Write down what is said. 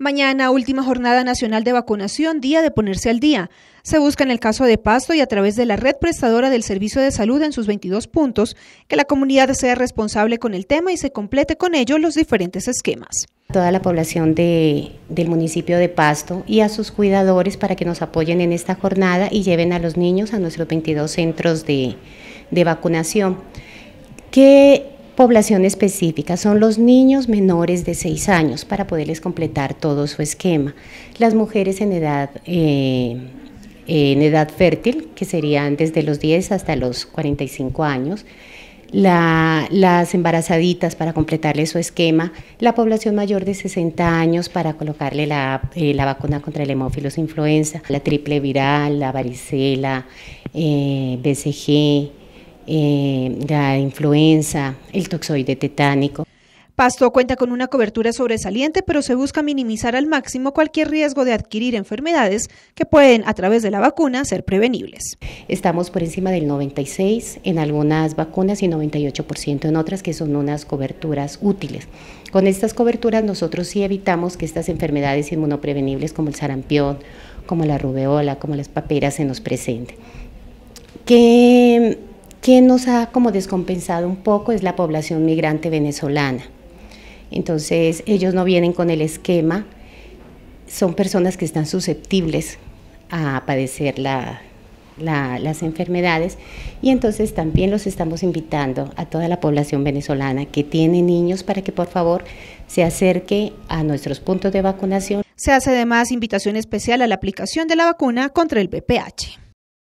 Mañana, última jornada nacional de vacunación, día de ponerse al día. Se busca en el caso de Pasto y a través de la red prestadora del Servicio de Salud en sus 22 puntos que la comunidad sea responsable con el tema y se complete con ello los diferentes esquemas. Toda la población del municipio de Pasto y a sus cuidadores para que nos apoyen en esta jornada y lleven a los niños a nuestros 22 centros de, de vacunación. Que población específica son los niños menores de 6 años para poderles completar todo su esquema. Las mujeres en edad, eh, edad fértil, que serían desde los 10 hasta los 45 años. las embarazaditas para completarle su esquema, la población mayor de 60 años para colocarle eh, la, vacuna contra el hemófilos influenza, la triple viral, la varicela, eh, BCG, eh, la influenza, el toxoide tetánico. Pasto cuenta con una cobertura sobresaliente, pero se busca minimizar al máximo cualquier riesgo de adquirir enfermedades que pueden, a través de la vacuna, ser prevenibles. Estamos por encima del 96 en algunas vacunas y 98% en otras que son unas coberturas útiles. Con estas coberturas nosotros sí evitamos que estas enfermedades inmunoprevenibles como el sarampión, como la rubeola, como las paperas se nos presenten. Que que nos ha como descompensado un poco es la población migrante venezolana. Entonces ellos no vienen con el esquema, son personas que están susceptibles a padecer las enfermedades y entonces también los estamos invitando a toda la población venezolana que tiene niños para que por favor se acerque a nuestros puntos de vacunación. Se hace además invitación especial a la aplicación de la vacuna contra el VPH.